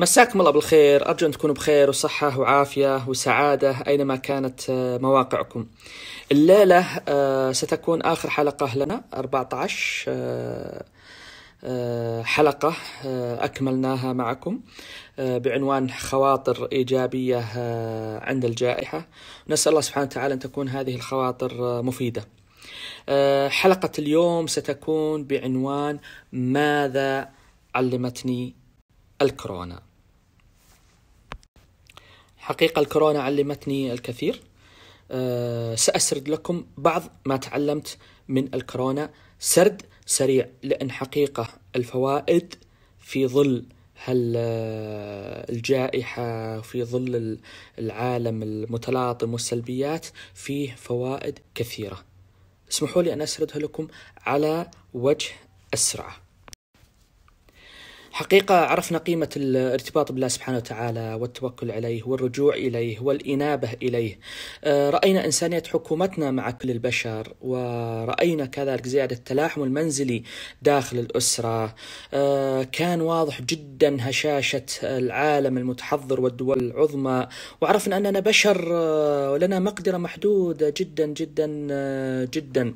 مساكم الله بالخير أرجو أن تكونوا بخير وصحة وعافية وسعادة أينما كانت آه، مواقعكم الليلة آه، ستكون آخر حلقة لنا 14 آه، حلقة أكملناها معكم بعنوان خواطر إيجابية عند الجائحة نسأل الله سبحانه وتعالى أن تكون هذه الخواطر مفيدة حلقة اليوم ستكون بعنوان ماذا علمتني الكورونا حقيقة الكورونا علمتني الكثير آه، سأسرد لكم بعض ما تعلمت من الكورونا سرد سريع لأن حقيقة الفوائد في ظل هل آه، الجائحة في ظل العالم المتلاطم والسلبيات فيه فوائد كثيرة اسمحوا لي أن أسردها لكم على وجه السرعة حقيقة عرفنا قيمة الارتباط بالله سبحانه وتعالى والتوكل عليه والرجوع إليه والإنابة إليه آه، رأينا إنسانية حكومتنا مع كل البشر ورأينا كذلك زيادة التلاحم المنزلي داخل الأسرة آه، كان واضح جدا هشاشة العالم المتحضر والدول العظمى وعرفنا أننا بشر آه، ولنا مقدرة محدودة جدا جدا جدا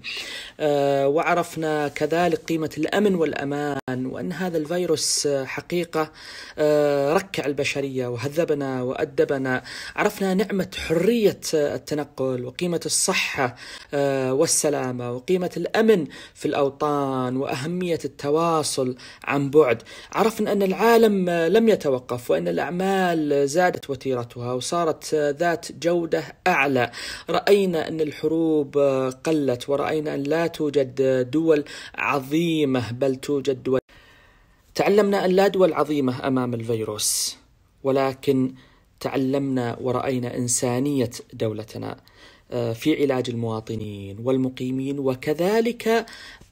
وعرفنا كذلك قيمة الأمن والأمان وأن هذا الفيروس حقيقة آه، ركع البشرية وهذبنا وأدبنا عرفنا نعمة حرية التنقل وقيمة الصحة آه، والسلامة وقيمة الأمن في الأوطان وأهمية التواصل عن بعد عرفنا أن العالم لم يتوقف وأن الأعمال زادت وتيرتها وصارت ذات جودة أعلى رأينا أن الحروب قلت ورأينا أن لا توجد دول عظيمة بل توجد دول تعلمنا أن لا دول عظيمة أمام الفيروس ولكن تعلمنا ورأينا إنسانية دولتنا آه، في علاج المواطنين والمقيمين وكذلك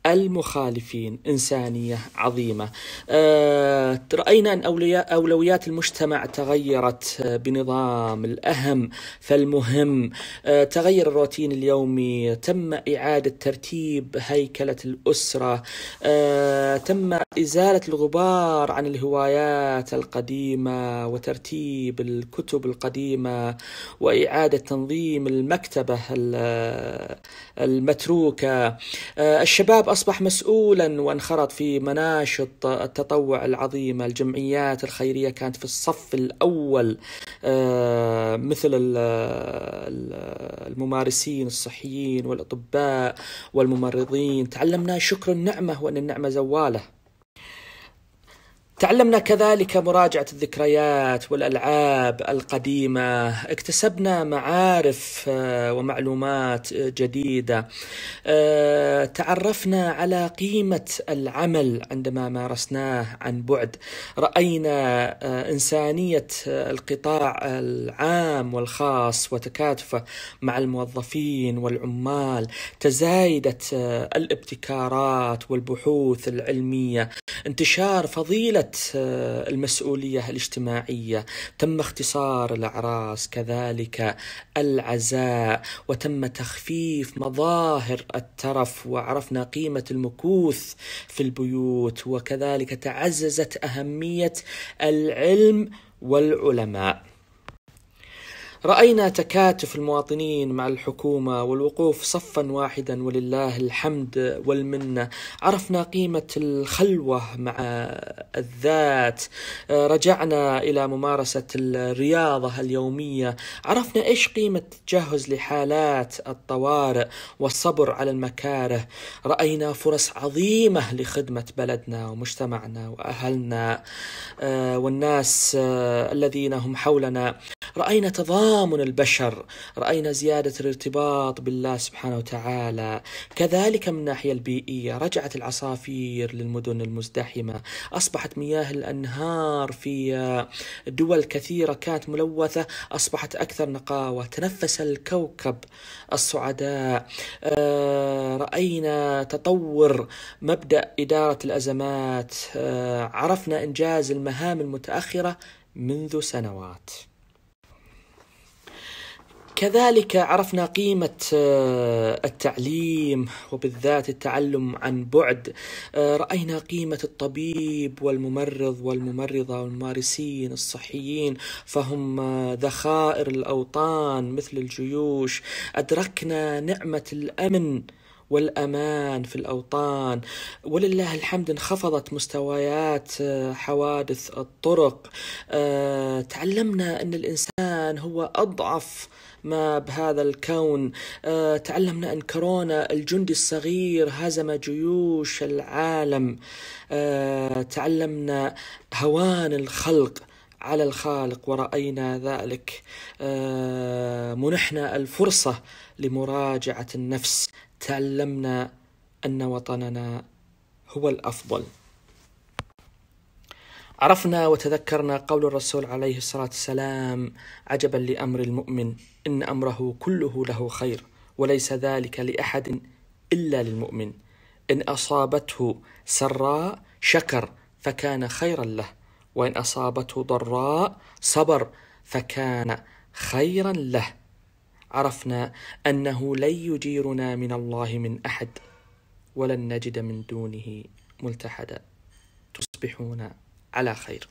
المخالفين إنسانية عظيمة آه، رأينا أن أولياء أولويات المجتمع تغيرت آه، بنظام الأهم فالمهم آه، تغير الروتين اليومي تم إعادة ترتيب هيكلة الأسرة تم إزالة الغبار عن الهوايات القديمة وترتيب الكتب القديمة وإعادة تنظيم المكتبة المتروكة الشباب وأصبح مسؤولا وانخرط في مناشط التطوع العظيمة الجمعيات الخيرية كانت في الصف الأول آه، مثل الممارسين الصحيين والأطباء والممرضين تعلمنا شكر النعمة وأن النعمة زوالة تعلمنا كذلك مراجعة الذكريات والألعاب القديمة اكتسبنا معارف آه، ومعلومات آه، جديدة آه، تعرفنا على قيمة العمل عندما مارسناه عن بعد رأينا إنسانية القطاع العام والخاص وتكاتفه مع الموظفين والعمال تزايدت الابتكارات والبحوث العلمية انتشار فضيلة آه، المسؤولية الاجتماعية تم اختصار الأعراس كذلك العزاء وتم تخفيف مظاهر الترف وعرفنا قيمة المكوث في البيوت وكذلك تعززت أهمية العلم والعلماء راينا تكاتف المواطنين مع الحكومه والوقوف صفا واحدا ولله الحمد والمنه عرفنا قيمه الخلوه مع الذات آه، رجعنا الى ممارسه الرياضه اليوميه عرفنا ايش قيمه التجهز لحالات الطوارئ والصبر على المكاره راينا فرص عظيمه لخدمه بلدنا ومجتمعنا واهلنا آه، والناس آه، الذين هم حولنا راينا تضامن تضامن البشر رأينا زيادة الارتباط بالله سبحانه وتعالى كذلك من الناحية البيئية رجعت العصافير للمدن المزدحمة أصبحت مياه الأنهار في دول كثيرة كانت ملوثة أصبحت أكثر نقاوة تنفس الكوكب الصعداء آه، رأينا تطور مبدأ إدارة الأزمات آه، عرفنا إنجاز المهام المتأخرة منذ سنوات كذلك عرفنا قيمة آه، التعليم وبالذات التعلم عن بعد آه، رأينا قيمة الطبيب والممرض والممرضة والممارسين الصحيين فهم آه، ذخائر الأوطان مثل الجيوش أدركنا نعمة الأمن والامان في الاوطان ولله الحمد انخفضت مستويات حوادث الطرق تعلمنا ان الانسان الإنسان هو أضعف ما بهذا الكون أه تعلمنا أن كورونا الجندي الصغير هزم جيوش العالم أه تعلمنا هوان الخلق على الخالق ورأينا ذلك أه منحنا الفرصة لمراجعة النفس تعلمنا أن وطننا هو الأفضل عرفنا وتذكرنا قول الرسول عليه الصلاه والسلام عجبا لامر المؤمن ان امره كله له خير وليس ذلك لاحد الا للمؤمن ان اصابته سراء شكر فكان خيرا له وان اصابته ضراء صبر فكان خيرا له عرفنا انه لن يجيرنا من الله من احد ولن نجد من دونه ملتحدا تصبحون على خير